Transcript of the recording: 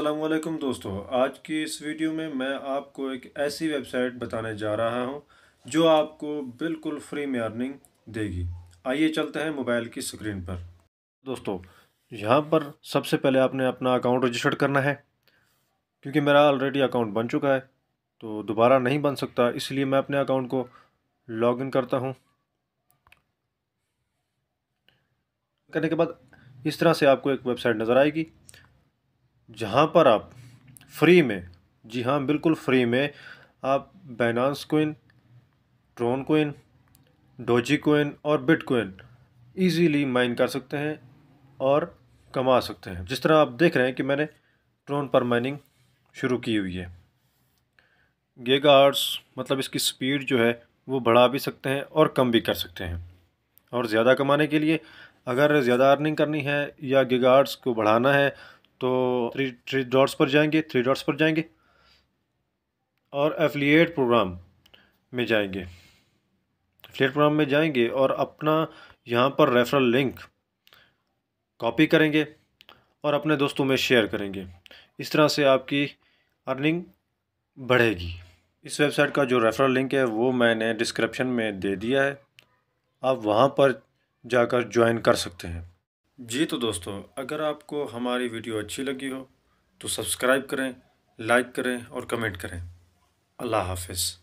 असलकम दोस्तों आज की इस वीडियो में मैं आपको एक ऐसी वेबसाइट बताने जा रहा हूं जो आपको बिल्कुल फ्री में अर्निंग देगी आइए चलते हैं मोबाइल की स्क्रीन पर दोस्तों यहां पर सबसे पहले आपने अपना अकाउंट रजिस्टर करना है क्योंकि मेरा ऑलरेडी अकाउंट बन चुका है तो दोबारा नहीं बन सकता इसलिए मैं अपने अकाउंट को इन करता हूँ करने के बाद इस तरह से आपको एक वेबसाइट नज़र आएगी जहाँ पर आप फ्री में जी हाँ बिल्कुल फ्री में आप Binance coin Tron coin Doge coin और बिट कोइन ईजीली माइन कर सकते हैं और कमा सकते हैं जिस तरह आप देख रहे हैं कि मैंने ट्रोन पर माइनिंग शुरू की हुई है गेगा आर्ट्स मतलब इसकी स्पीड जो है वो बढ़ा भी सकते हैं और कम भी कर सकते हैं और ज़्यादा कमाने के लिए अगर ज़्यादा अर्निंग करनी है या आर्ट्स को बढ़ाना है तो थ्री थ्री डॉट्स पर जाएंगे थ्री डॉट्स पर जाएंगे और एफिलिएट प्रोग्राम में जाएंगे एफिलिएट प्रोग्राम में जाएंगे और अपना यहाँ पर रेफरल लिंक कॉपी करेंगे और अपने दोस्तों में शेयर करेंगे इस तरह से आपकी अर्निंग बढ़ेगी इस वेबसाइट का जो रेफरल लिंक है वो मैंने डिस्क्रिप्शन में दे दिया है आप वहाँ पर जाकर ज्वाइन कर सकते हैं जी तो दोस्तों अगर आपको हमारी वीडियो अच्छी लगी हो तो सब्सक्राइब करें लाइक करें और कमेंट करें अल्लाह हाफिज़